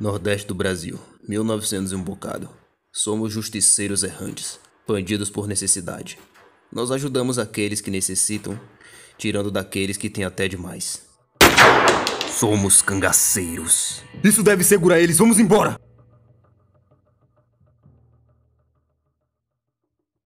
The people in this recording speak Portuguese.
Nordeste do Brasil, 1900 e um bocado. Somos justiceiros errantes, bandidos por necessidade. Nós ajudamos aqueles que necessitam, tirando daqueles que têm até demais. Somos cangaceiros. Isso deve segurar eles, vamos embora!